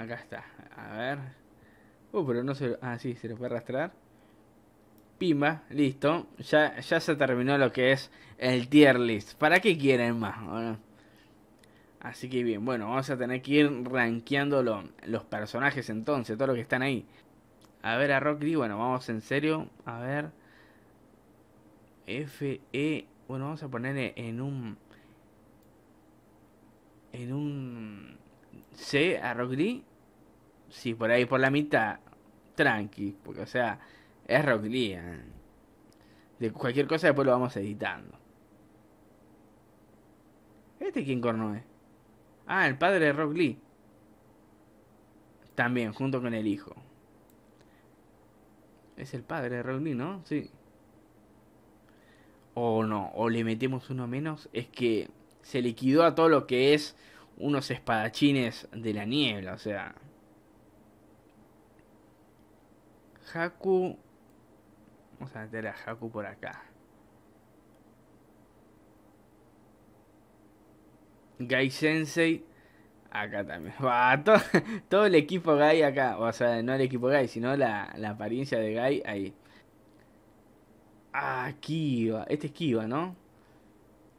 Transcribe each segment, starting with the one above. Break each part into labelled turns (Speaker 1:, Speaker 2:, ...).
Speaker 1: Acá está. A ver. Oh, pero no se... Ah, sí, se lo puede arrastrar. pima listo. Ya, ya se terminó lo que es el tier list. ¿Para qué quieren más? Así que bien, bueno, vamos a tener que ir rankeando los personajes entonces, todos los que están ahí. A ver, a Rock bueno, vamos en serio. A ver. F, E. Bueno, vamos a poner en un. En un. C a Rock si por ahí por la mitad, tranqui, porque o sea, es Rock Lee. ¿eh? De cualquier cosa después lo vamos editando. ¿Este quién corno es? Ah, el padre de Rock Lee. También, junto con el hijo. Es el padre de Rock Lee, ¿no? Sí. O no, o le metemos uno menos. Es que se liquidó a todo lo que es unos espadachines de la niebla, o sea. Haku. Vamos a meter a Haku por acá. Gai Sensei. Acá también. todo, el equipo Gai acá. O sea, no el equipo Gai, sino la, apariencia de Gai ahí. Ah, Kiva. Este es Kiva, ¿no?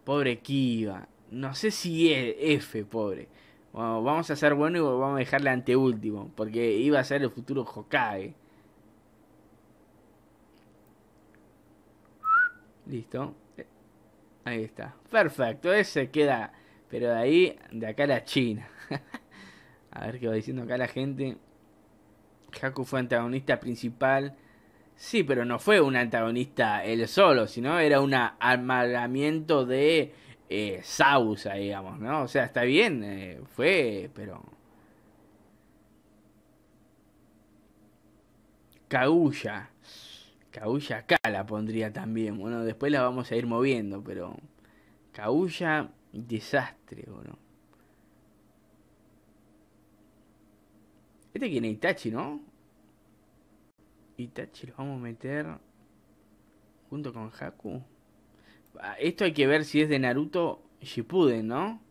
Speaker 1: Pobre Kiva. No sé si es F, pobre. vamos a ser bueno y vamos a dejarle anteúltimo. Porque iba a ser el futuro Hokage. Listo. Ahí está. Perfecto. Ese queda. Pero de ahí, de acá la China. a ver qué va diciendo acá la gente. Haku fue antagonista principal. Sí, pero no fue un antagonista él solo, sino era un amalgamiento de eh, Sausa, digamos, ¿no? O sea, está bien, eh, fue, pero... Kaguya. Kaguya acá la pondría también, bueno, después la vamos a ir moviendo, pero Kaguya, desastre, bueno. Este tiene Itachi, ¿no? Itachi lo vamos a meter junto con Haku. Ah, esto hay que ver si es de Naruto Shippuden, ¿no?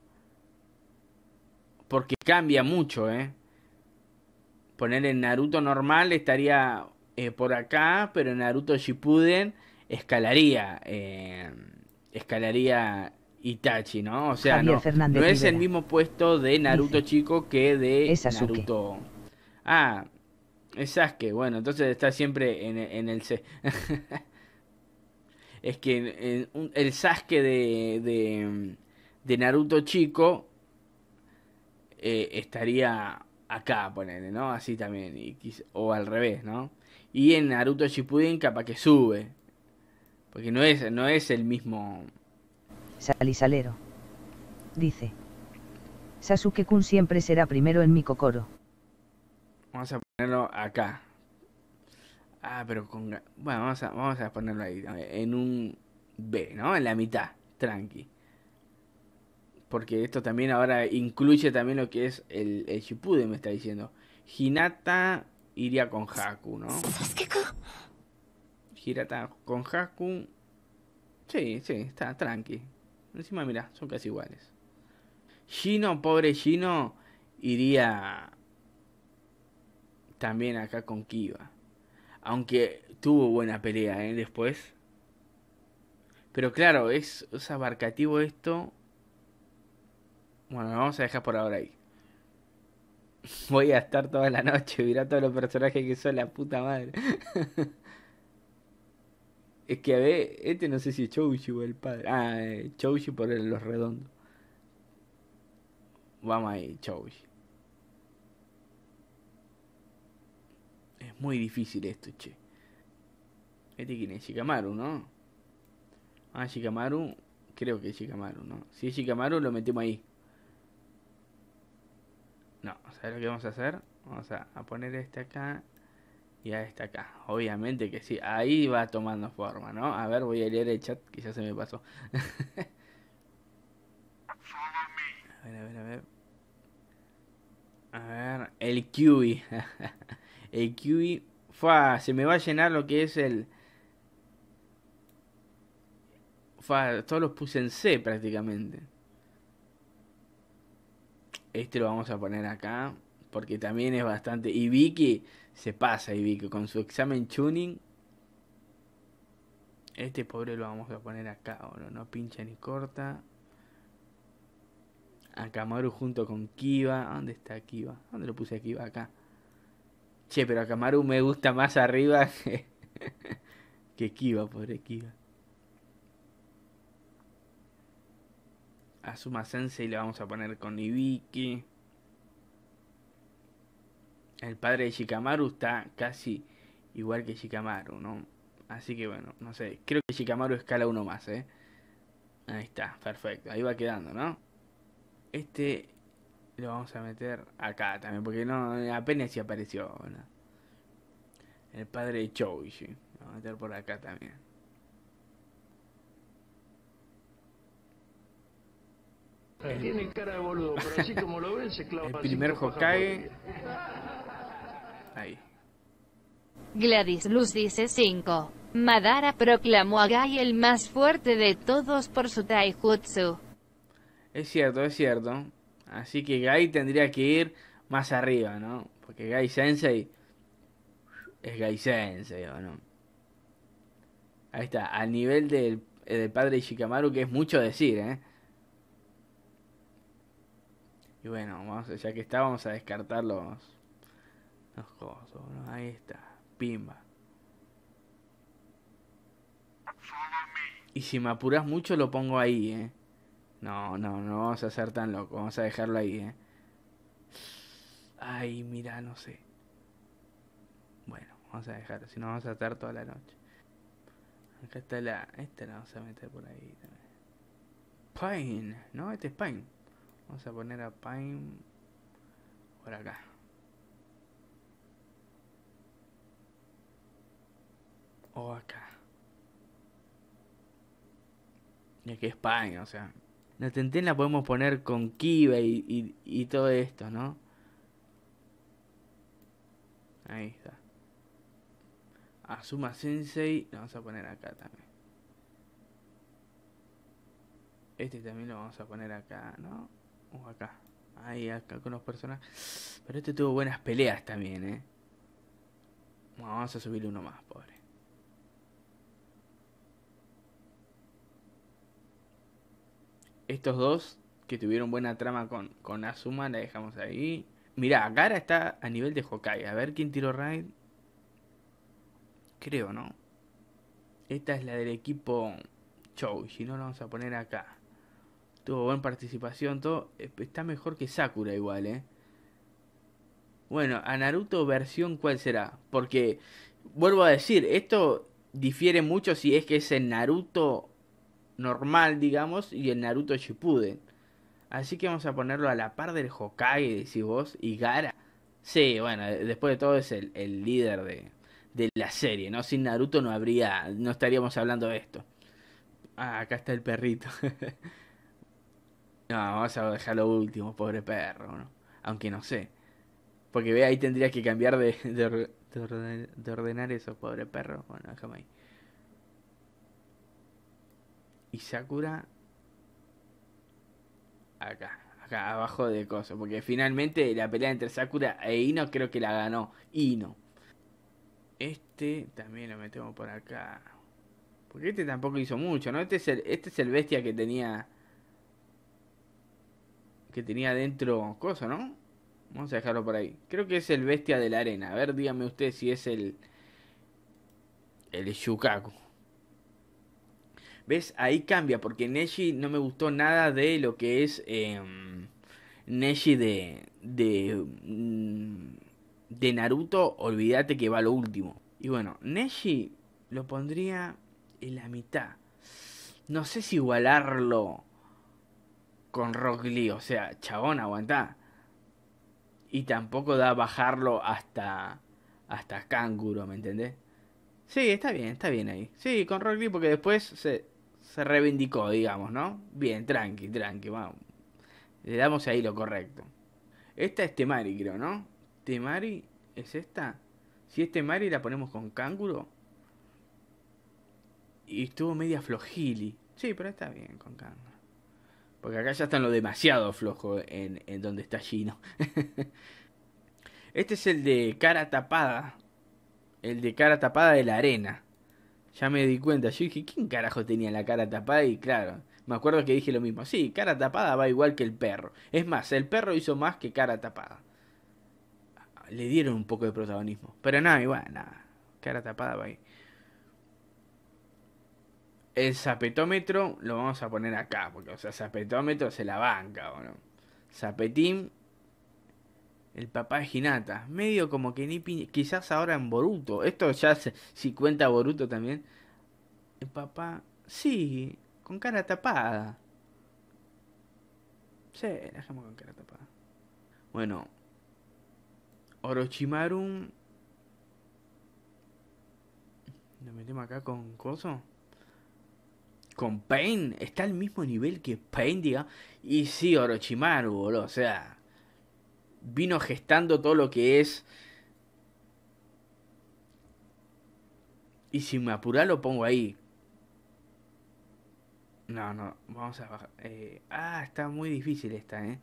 Speaker 1: Porque cambia mucho, ¿eh? Poner en Naruto normal estaría eh, por acá, pero Naruto Shippuden escalaría, eh, escalaría Itachi, ¿no? O sea, no, es el mismo puesto de Naruto chico que de Naruto. Ah, es Sasuke. Bueno, entonces está siempre en, en el es que el Sasuke de, de, Naruto chico eh, estaría acá, ponele, ¿no? Así también. o al revés, ¿no? Y en Naruto Shippuden capa que sube. Porque no es, no es el mismo... Salisalero. Dice. Sasuke-kun siempre será primero en mi Vamos a ponerlo acá. Ah, pero con... Bueno, vamos a, vamos a ponerlo ahí. En un B, ¿no? En la mitad. Tranqui. Porque esto también ahora incluye también lo que es el, el me está diciendo. Hinata iría con Haku, ¿no? Girata con Haku. Sí, sí, está tranqui. Encima, mira, son casi iguales. Gino, pobre Gino, iría también acá con Kiva. Aunque tuvo buena pelea ¿eh? después. Pero claro, es, es abarcativo esto. Bueno, vamos a dejar por ahora ahí. Voy a estar toda la noche, mirá todos los personajes que son la puta madre. es que a ver, este no sé si es Chouji o el padre. Ah, eh, Chouji por los redondos. Vamos ahí, Chouji. Es muy difícil esto, che. Este quién es Shikamaru, ¿no? Ah, Shikamaru. Creo que es Shikamaru, ¿no? Si es Shikamaru, lo metemos ahí. No, ¿sabes lo que vamos a hacer? Vamos a, poner este acá y a este acá. Obviamente que sí, ahí va tomando forma, ¿no? A ver, voy a leer el chat, quizás se me pasó. a ver, a ver, a ver. A ver, el QI. el QI. Fua, se me va a llenar lo que es el. fa todos los puse en C prácticamente este lo vamos a poner acá porque también es bastante. Y Vicky se pasa, y con su examen tuning. Este pobre lo vamos a poner acá, ahora no pincha ni corta. A junto con Kiva. ¿Dónde está Kiva? ¿Dónde lo puse a Kiva? Acá. Che, pero a me gusta más arriba que, que Kiva, pobre Kiva. A Suma Sensei le vamos a poner con Ibiki. El padre de Shikamaru está casi igual que Shikamaru, ¿no? Así que bueno, no sé. Creo que Shikamaru escala uno más, ¿eh? Ahí está, perfecto. Ahí va quedando, ¿no? Este lo vamos a meter acá también, porque no apenas si apareció. El padre de Choji. Lo vamos a meter por acá también. Eh. tiene cara de boludo, pero así como lo ven, se clava. El primer Hokage. Ahí. Gladys Luz dice 5. Madara proclamó a Gai el más fuerte de todos por su taijutsu. Es cierto, es cierto. Así que Gai tendría que ir más arriba, ¿no? Porque Gai Sensei es Gai Sensei, ¿o no? Ahí está, al nivel del, eh, del padre Ishikamaru, que es mucho decir, ¿eh? Y bueno, vamos, ya que está, vamos a descartar los, los cosos. Ahí está, pimba. Y si me apuras mucho, lo pongo ahí, ¿eh? No, no, no vamos a ser tan locos. Vamos a dejarlo ahí, ¿eh? Ay, mira, no sé. Bueno, vamos a dejarlo. Si no, vamos a estar toda la noche. Acá está la... Esta la vamos a meter por ahí también. Pain. No, este es Pain. Vamos a poner a Pine por acá. O acá. Y aquí es Pine, o sea. La tenten la podemos poner con Kiba y, todo esto, ¿no? Ahí está. Asuma Sensei. Lo vamos a poner acá también. Este también lo vamos a poner acá, ¿no? Uh, acá. Ahí, acá con los personajes. Pero este tuvo buenas peleas también, ¿eh? vamos a subirle uno más, pobre. Estos dos que tuvieron buena trama con, con Asuma la dejamos ahí. Mirá, Gara está a nivel de Hokai A ver quién tiró raid. Creo, ¿no? Esta es la del equipo Chow. Si no, la vamos a poner acá. Tuvo buena participación, todo. Eh, está mejor que Sakura igual, ¿eh? Bueno, a Naruto versión cuál será? Porque, vuelvo a decir, esto difiere mucho si es que es el Naruto normal, digamos, y el Naruto Shippuden. Así que vamos a ponerlo a la par del Hokage, decís vos, y Gara. Sí, bueno, después de todo es el, el líder de, de, la serie, ¿no? Sin Naruto no habría, no estaríamos hablando de esto. Ah, acá está el perrito. No, vamos a dejar lo último, pobre perro, ¿no? Aunque no sé. Porque ve, ahí tendrías que cambiar de, de, ordenar eso, pobre perro. Bueno, déjame ahí. Y Sakura. Acá, acá abajo de cosas. Porque finalmente la pelea entre Sakura e Ino creo que la ganó Ino. Este también lo metemos por acá. Porque este tampoco hizo mucho, ¿no? Este es este es el bestia que tenía que tenía dentro cosa, ¿no? Vamos a dejarlo por ahí. Creo que es el bestia de la arena. A ver, dígame usted si es el... El Shukaku. ¿Ves? Ahí cambia, porque Neji no me gustó nada de lo que es em, Neji de, de, mm, de Naruto. Olvídate que va lo último. Y bueno, Neji lo pondría en la mitad. No sé si igualarlo con Rock Lee. O sea, chabón, aguanta Y tampoco da bajarlo hasta. hasta Canguro, ¿me entendés? Sí, está bien, está bien ahí. Sí, con Rock Lee, porque después se, se reivindicó, digamos, ¿no? Bien, tranqui, tranqui, vamos. Le damos ahí lo correcto. Esta es Temari, creo, ¿no? Temari es esta. Si es Temari la ponemos con Canguro. Y estuvo media flojili. Sí, pero está bien con Canguro. Porque acá ya están lo demasiado flojo en, en donde está Gino. este es el de cara tapada. El de cara tapada de la arena. Ya me di cuenta. Yo dije, ¿quién carajo tenía la cara tapada? Y claro, me acuerdo que dije lo mismo. Sí, cara tapada va igual que el perro. Es más, el perro hizo más que cara tapada. Le dieron un poco de protagonismo. Pero nada, igual, nada. Cara tapada va ahí el zapetómetro lo vamos a poner acá, porque, o sea, zapetómetro se la banca, ¿o no? Zapetín, el papá de Hinata, medio como que ni quizás ahora en Boruto, esto ya se, si cuenta Boruto también, el papá, sí, con cara tapada. Sí, la con cara tapada. Bueno, Orochimaru... Lo metemos acá con Coso con Pain está al mismo nivel que Pain, diga. Y sí, Orochimaru, boludo. O sea, vino gestando todo lo que es. Y si me apura lo pongo ahí. No, no, vamos a bajar. Eh, ah, está muy difícil esta, ¿eh?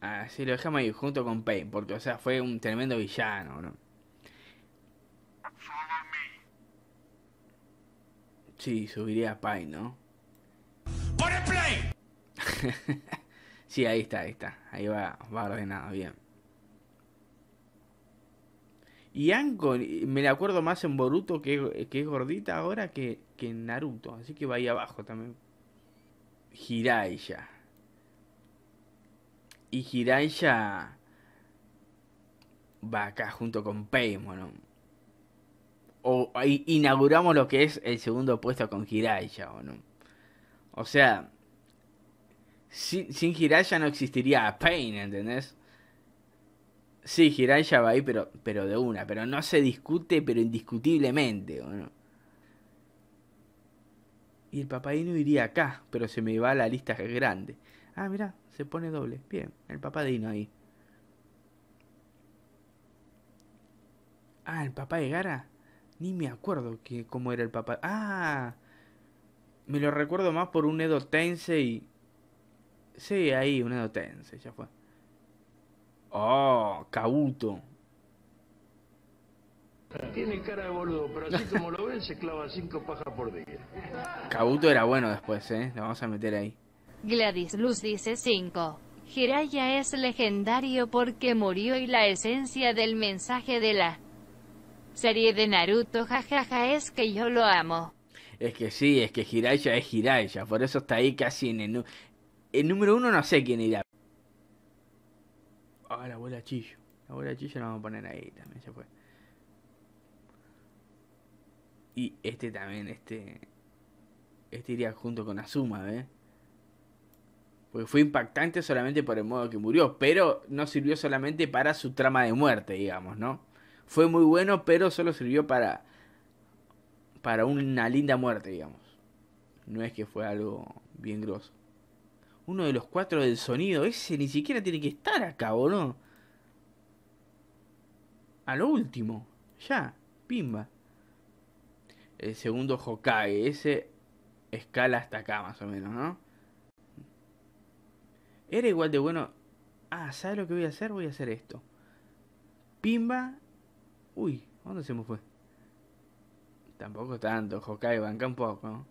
Speaker 1: Ah, lo dejamos ahí junto con Pain, porque, o sea, fue un tremendo villano, ¿no? Sí, subiría a Pai, ¿no? ¡Por el play! sí, ahí está, ahí está. Ahí va, va ordenado, bien. Y Angon, me la acuerdo más en Boruto que, es gordita ahora que, en Naruto. Así que va ahí abajo también. Hiraiya Y Hiraiya va acá junto con Paimon. bueno o inauguramos lo que es el segundo puesto con Hiraya o no. O sea, sin, sin no existiría Pain, ¿entendés? Sí, Hiraya va ahí, pero, pero de una, pero no se discute, pero indiscutiblemente, ¿o no? Y el papadino iría acá, pero se me va la lista grande. Ah, mira se pone doble. Bien, el papadino ahí. Ah, el Papá de Gara. Ni me acuerdo que, cómo era el papá. ¡Ah! Me lo recuerdo más por un Edo y Sí, ahí, un Edo Tense, ya fue. ¡Oh! cabuto Tiene cara de boludo, pero así como lo ven, se clava cinco pajas por día. cabuto era bueno después, ¿eh? Lo vamos a meter ahí. Gladys Luz dice cinco Jiraya es legendario porque murió y la esencia del mensaje de la serie de Naruto, jajaja, es que yo lo amo. Es que sí, es que Jiraiya es Jiraiya, por eso está ahí casi en el, el número uno, no sé quién irá. Ah, la abuela Chillo. La abuela Chillo la vamos a poner ahí también, se fue. Y este también, este... Este iría junto con Azuma, ¿eh? Porque fue impactante solamente por el modo que murió, pero no sirvió solamente para su trama de muerte, digamos, ¿no? fue muy bueno, pero solo sirvió para, para una linda muerte, digamos. No es que fue algo bien grosso. Uno de los cuatro del sonido, ese ni siquiera tiene que estar acá, ¿no? A lo último, ya, pimba. El segundo Hokage, ese escala hasta acá más o menos, ¿no? Era igual de bueno. Ah, ¿sabes lo que voy a hacer? Voy a hacer esto. Pimba Uy, ¿dónde se me fue? Tampoco tanto, Hokage, banca un poco.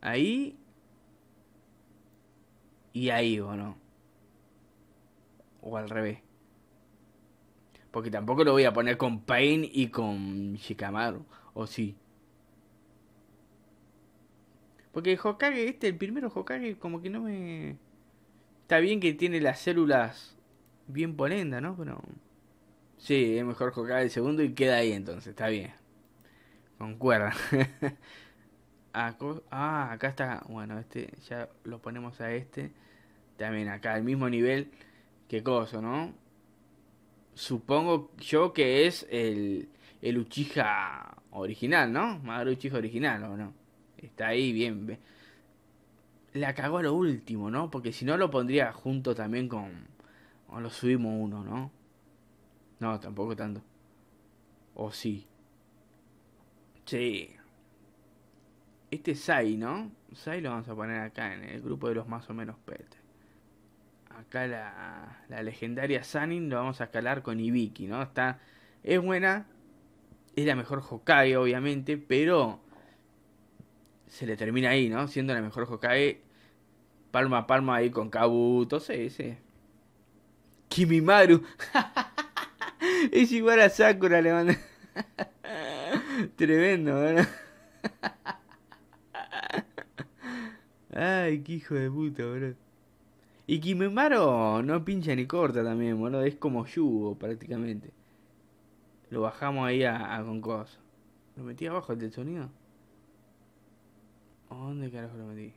Speaker 1: Ahí. Y ahí, ¿o no? O al revés. Porque tampoco lo voy a poner con Pain y con Shikamaru. ¿O sí? Porque Hokage, este, el primero Hokage, como que no me... Está bien que tiene las células bien ponendas, ¿no? Pero... Sí, es mejor jugar el segundo y queda ahí entonces, está bien. Concuerda. Ah, ah, acá está. Bueno, este ya lo ponemos a este. También acá, al mismo nivel. que coso, ¿no? Supongo yo que es el, el uchija original, ¿no? Madre uchija original, ¿o no? Está ahí bien. La cagó a lo último, ¿no? Porque si no lo pondría junto también con... O lo subimos uno, ¿no? No, tampoco tanto. O sí. Sí. Este Sai, ¿no? Sai lo vamos a poner acá en el grupo de los más o menos pete. Acá la, la legendaria Sanin lo vamos a escalar con Ibiki, ¿no? Está, es buena, es la mejor Hokage, obviamente, pero se le termina ahí, ¿no? Siendo la mejor Hokage, palma a palma ahí con Kabuto, sí, sí. Kimimaru. es igual a Sakura, le manda. Tremendo, Ay, qué hijo de puta, bro. Y Kimemaro no pincha ni corta también, boludo. Es como yugo prácticamente. Lo bajamos ahí a, a ¿Lo metí abajo el sonido? ¿Dónde carajo lo metí?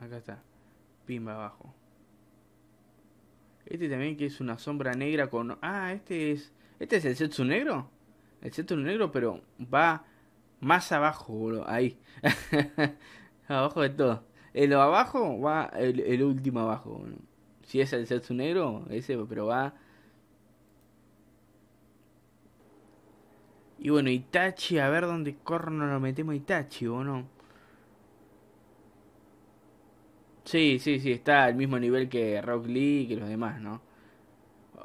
Speaker 1: Acá está. Pimba abajo. Este también que es una sombra negra con... Ah, este es... ¿Este es el Setsu negro? El Setsu negro, pero va más abajo, boludo. Ahí. abajo de todo. El abajo va el, último abajo. Si es el Setsu negro, ese, pero va... Y bueno, Itachi, a ver dónde corno lo metemos Itachi, ¿o no? Sí, sí, sí, está al mismo nivel que Rock Lee y que los demás, ¿no?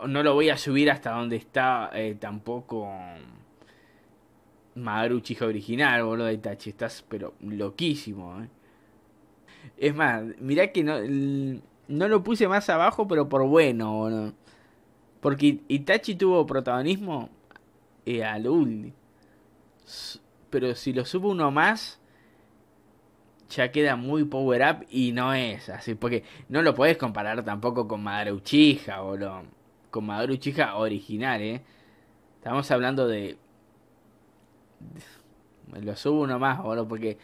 Speaker 1: No lo voy a subir hasta donde está eh, tampoco Maru original original, boludo de Itachi. Estás, pero loquísimo, ¿eh? Es más, mirá que no, no lo puse más abajo, pero por bueno, boludo. Porque Itachi tuvo protagonismo eh, al ULDI. Pero si lo subo uno más, ya queda muy power up y no es así, porque no lo puedes comparar tampoco con Madara o boludo. Con Madara original, ¿eh? Estamos hablando de... Lo subo uno más, boludo, porque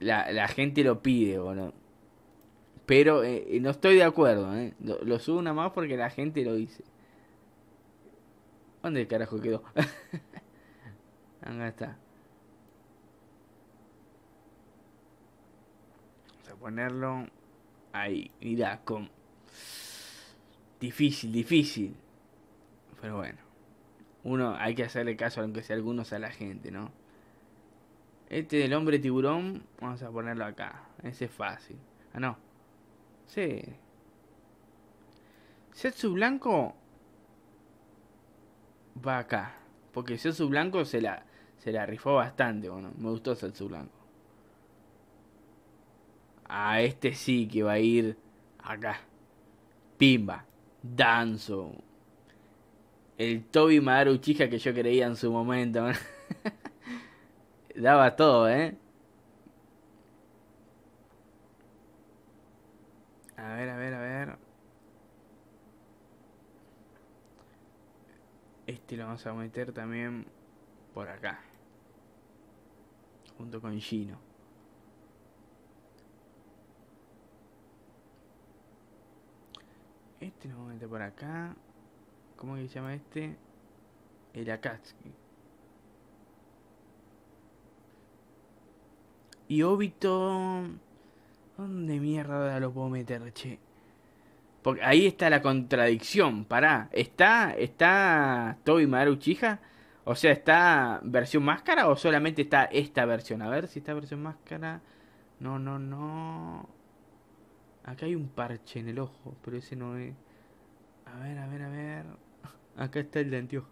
Speaker 1: la, gente lo pide, boludo. Pero eh, eh, no estoy de acuerdo, ¿eh? Lo, subo una más porque la gente lo dice. ¿Dónde el carajo quedó? ahí está. ponerlo ahí. mira con... Difícil, difícil. Pero bueno. Uno hay que hacerle caso, aunque sea algunos, a la gente, ¿no? Este del hombre tiburón, vamos a ponerlo acá. Ese es fácil. Ah, no. Sí. Setsu blanco va acá. Porque Setsu blanco se la, se la rifó bastante, bueno. Me gustó Setsu blanco a este sí que va a ir acá. Pimba, Danzo. El Toby Maru chica que yo creía en su momento. Daba todo, ¿eh? A ver, a ver, a ver. Este lo vamos a meter también por acá. Junto con Gino. Este lo vamos meter por acá. ¿Cómo que se llama este? El Akatsuki. Y Obito... ¿Dónde mierda lo puedo meter, che? Porque ahí está la contradicción, pará. ¿Está, está Toby Maruchija? O sea, ¿está versión máscara o solamente está esta versión? A ver si está versión máscara. No, no, no. Acá hay un parche en el ojo, pero ese no es... A ver, a ver, a ver... Acá está el de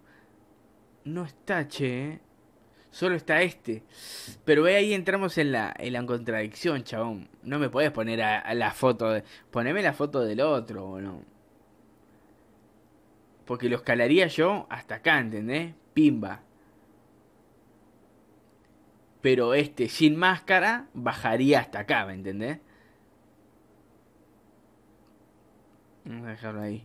Speaker 1: No está, che, ¿eh? Solo está este. Pero ve ahí entramos en la, en la contradicción, chabón. No me podés poner a, la foto. De... Poneme la foto del otro, o no. Porque lo escalaría yo hasta acá, ¿entendés? Pimba. Pero este sin máscara bajaría hasta acá, ¿me entendés? Vamos a dejarlo ahí.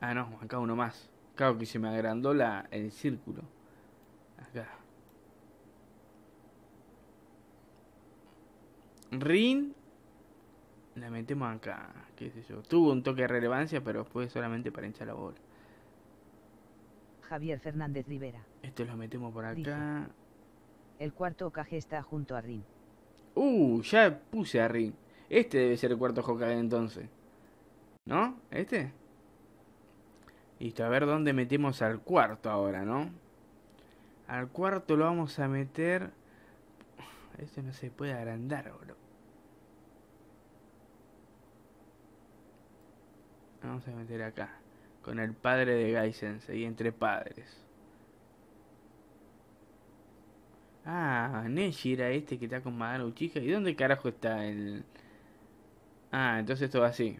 Speaker 1: Ah, no, acá uno más. Claro que se me agrandó la, el círculo. Acá. Rin. La metemos acá. ¿Qué es yo? Tuvo un toque de relevancia, pero fue solamente para hinchar la bola. Javier Fernández Rivera. esto lo metemos por acá. el cuarto caje está junto a Rin. Uh, ya puse a Rin. Este debe ser el cuarto Hokage entonces. ¿No? ¿Este? Listo, a ver dónde metemos al cuarto ahora, ¿no? Al cuarto lo vamos a meter... Este no se puede agrandar, bro. Vamos a meter acá. Con el padre de Gaisense y entre padres. Ah, Neji era este que está con Madara Uchiha. ¿Y dónde carajo está el...? Ah, entonces esto va así.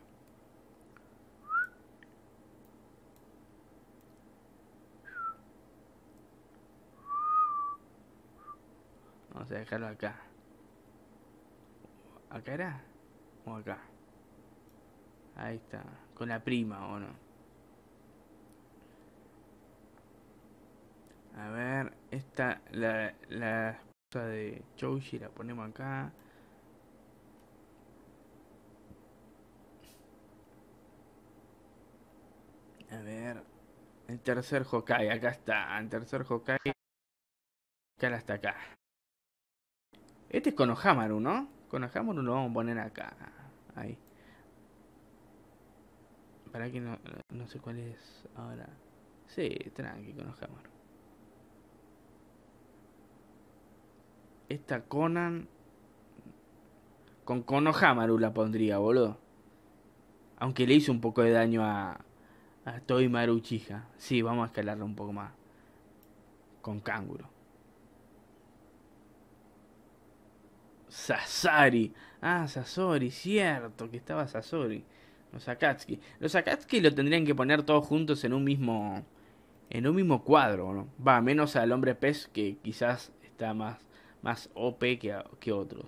Speaker 1: Vamos a dejarlo acá. ¿Acá era? ¿O acá? Ahí está. Con la prima, ¿o no? A ver, esta, la, la esposa de Choji la ponemos acá. El tercer Hokai acá está. El tercer Hokai Acá hasta acá. Este es Konohamaru, ¿no? Konohamaru lo vamos a poner acá. Ahí. Para que no, no sé cuál es ahora. Sí, tranqui, Konohamaru. Esta Conan. Con Konohamaru la pondría, boludo. Aunque le hizo un poco de daño a, Estoy Toy Maruchija. Sí, vamos a escalarlo un poco más. Con canguro. Sasari. Ah, Sasori, cierto que estaba Sasori. Los Akatsuki. Los Akatsuki lo tendrían que poner todos juntos en un mismo. En un mismo cuadro, ¿no? Va, menos al hombre pez que quizás está más, más OP que, que otros.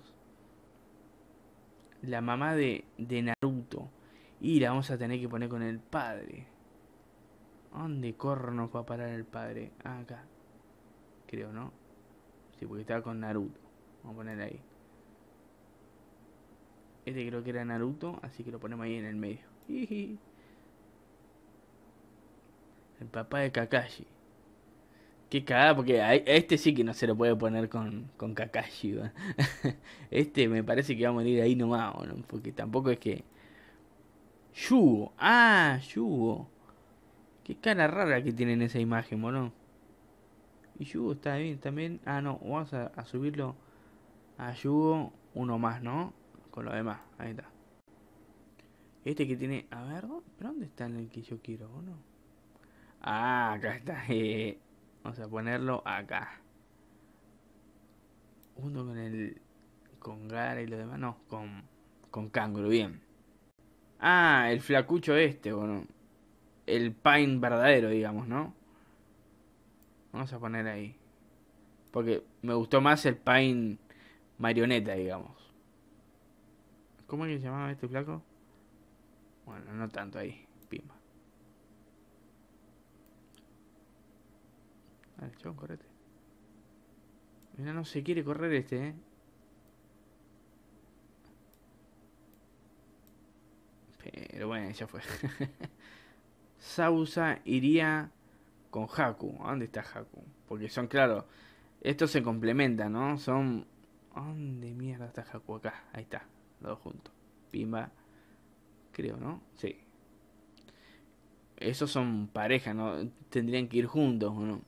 Speaker 1: La mamá de, de Naruto. Y la vamos a tener que poner con el padre. ¿Dónde corno va a parar el padre? Ah, acá. Creo, ¿no? Sí, porque estaba con Naruto. Vamos a poner ahí. Este creo que era Naruto, así que lo ponemos ahí en el medio. El papá de Kakashi. Qué cagada, porque a este sí que no se lo puede poner con, Kakashi. este me parece que va a morir ahí nomás, ¿no? porque tampoco es que... Yugo. Ah, Yugo. Qué cara rara que tienen esa imagen, boludo. Y Yugo está bien también. Ah, no, vamos a, subirlo a Yugo uno más, ¿no? Con lo demás, ahí está. Este que tiene. A ver, ¿pero dónde está el que yo quiero, no? Ah, acá está. Eh. Vamos a ponerlo acá. Uno con el. Con Gara y lo demás. No, con. Con Kangaroo. bien. Ah, el flacucho este, bueno el Pine verdadero, digamos, ¿no? Vamos a poner ahí. Porque me gustó más el Pine marioneta, digamos. ¿Cómo es que se llamaba este flaco? Bueno, no tanto ahí. Pimba. Dale, chabón, correte. Mira, no se quiere correr este, ¿eh? Pero bueno, ya fue. Sausa iría con Haku. ¿Dónde está Haku? Porque son, claro, estos se complementan, ¿no? Son... ¿Dónde mierda está Haku? Acá, ahí está, los juntos. Pimba, creo, ¿no? Sí. Esos son pareja, ¿no? Tendrían que ir juntos, ¿o no?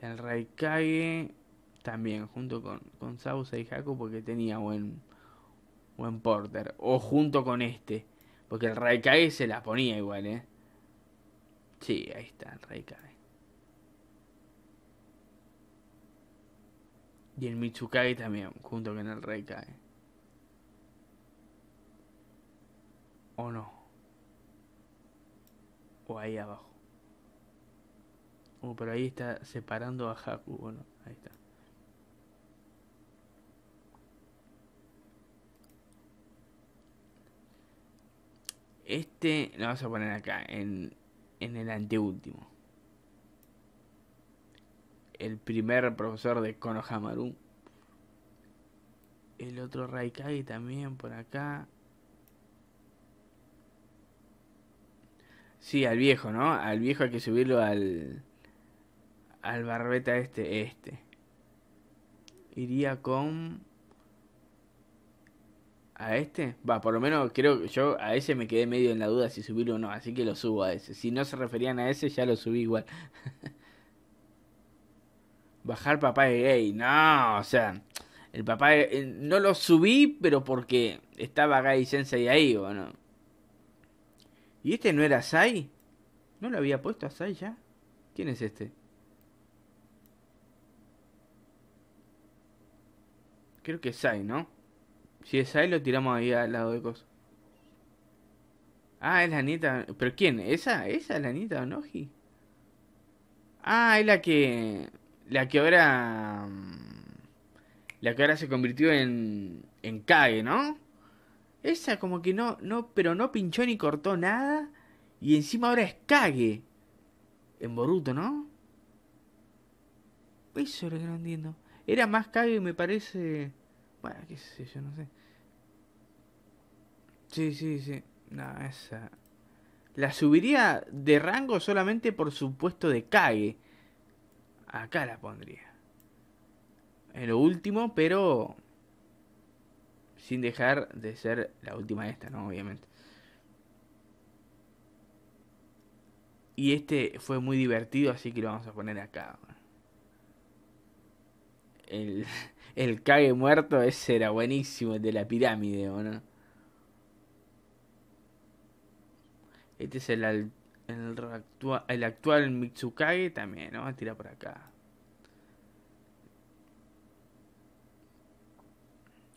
Speaker 1: El Raikage también, junto con, con Sausa y Haku, porque tenía buen, buen porter. O junto con este. Porque el Raikage se la ponía igual, ¿eh? Sí, ahí está el Raikage. Y el Mitsukai también, junto con el Raikage. ¿O no? O ahí abajo. Oh, pero ahí está separando a Haku, Bueno, Ahí está. Este lo vamos a poner acá, en, el anteúltimo. El primer profesor de Konohamaru. El otro Raikage también por acá. Sí, al viejo, ¿no? Al viejo hay que subirlo al. Al barbeta este, este. Iría con. ¿A este? Va, por lo menos creo que yo a ese me quedé medio en la duda si subirlo o no, así que lo subo a ese. Si no se referían a ese, ya lo subí igual. Bajar papá de gay. No, o sea, el papá eh, no lo subí, pero porque estaba Gai Sensei ahí, ¿o no? ¿Y este no era Sai? ¿No lo había puesto a Sai ya? ¿Quién es este? Creo que es Sai, ¿no? Si es ahí, lo tiramos ahí al lado de cosas. Ah, es la nieta. ¿Pero quién? ¿Esa? ¿Esa es la nieta Onoji? Ah, es la que. La que ahora. Mm, la que ahora se convirtió en. En Kage, ¿no? Esa como que no. no pero no pinchó ni cortó nada. Y encima ahora es Kage. En Boruto, ¿no? Eso es lo que Era más Kage, me parece. Bueno, qué sé yo, no sé. Sí, sí, sí. No, esa. La subiría de rango solamente por supuesto de cague. Acá la pondría. En lo último, pero. Sin dejar de ser la última esta, ¿no? Obviamente. Y este fue muy divertido, así que lo vamos a poner acá. El. El Kage muerto, ese era buenísimo, el de la pirámide, ¿o no? Este es el, el, actual, el Mitsukage también, ¿no? Vamos a tirar por acá.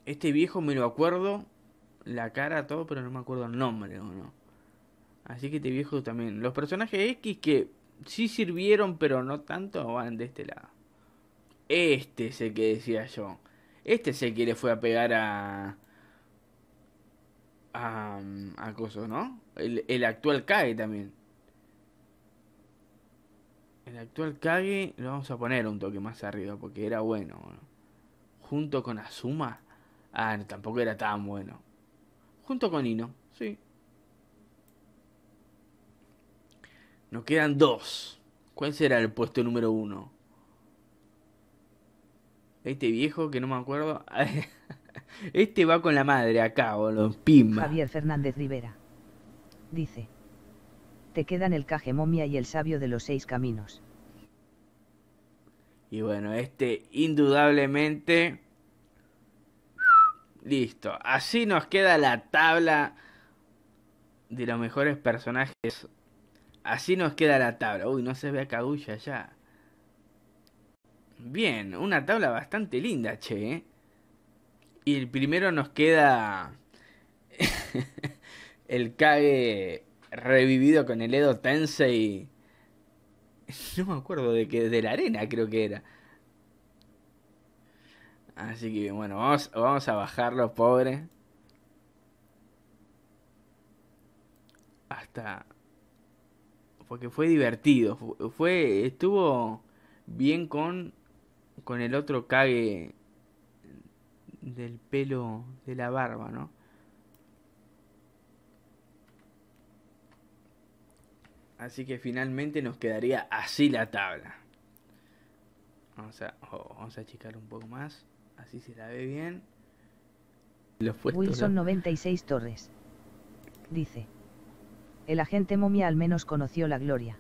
Speaker 1: Este viejo me lo acuerdo, la cara, todo, pero no me acuerdo el nombre, ¿o no? Así que este viejo también. Los personajes X que sí sirvieron, pero no tanto, van de este lado. Este es el que decía yo. Este es el que le fue a pegar a. a. a Coso, ¿no? El, actual Kage también. El actual Kage lo vamos a poner un toque más arriba porque era bueno. Junto con Azuma. Ah, tampoco era tan bueno. Junto con Ino, sí. Nos quedan dos. ¿Cuál será el puesto número uno? Este viejo que no me acuerdo. este va con la madre acá, boludo. Pimba. Javier Fernández Rivera. Dice. Te quedan el caje momia y el sabio de los seis caminos. Y bueno, este indudablemente... Listo. Así nos queda la tabla de los mejores personajes. Así nos queda la tabla. Uy, no se ve a Kaguya ya. Bien, una tabla bastante linda, che. ¿eh? Y el primero nos queda el Kage revivido con el Edo Tensei. No me acuerdo de que de la arena creo que era. Así que bueno, vamos, vamos a bajarlo, pobre. Hasta porque fue divertido, fue estuvo bien con con el otro cague del pelo de la barba, ¿no? Así que finalmente nos quedaría así la tabla. Vamos a, achicar un poco más. Así se la ve bien. Wilson 96 Torres. Dice. El agente momia al menos conoció la gloria.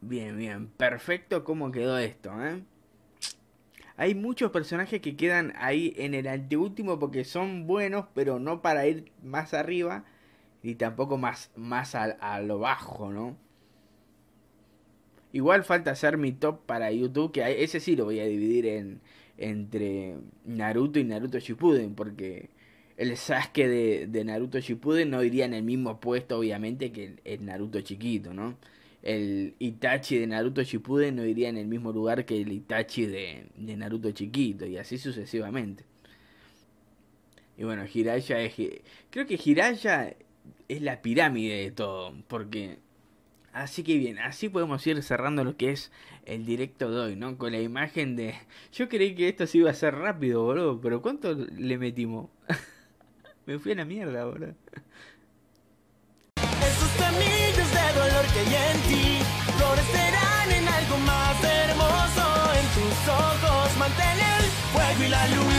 Speaker 1: Bien, bien. Perfecto cómo quedó esto, ¿eh? Hay muchos personajes que quedan ahí en el anteúltimo porque son buenos, pero no para ir más arriba ni tampoco más, más a, lo bajo, ¿no? Igual falta hacer mi top para YouTube, que ese sí lo voy a dividir en, entre Naruto y Naruto Shippuden, porque el Sasuke de, Naruto Shippuden no iría en el mismo puesto, obviamente, que el Naruto chiquito, ¿no? el Itachi de Naruto Shippuden no iría en el mismo lugar que el Itachi de, de Naruto chiquito y así sucesivamente. Y bueno, Hiraya es... Creo que Hiraya es la pirámide de todo, porque... Así que bien, así podemos ir cerrando lo que es el directo de hoy, ¿no? Con la imagen de... Yo creí que esto sí iba a ser rápido, boludo, pero ¿cuánto le metimos? Me fui a la mierda, boludo. y en ti florecerán en algo más hermoso. En tus ojos mantén el fuego y la luz.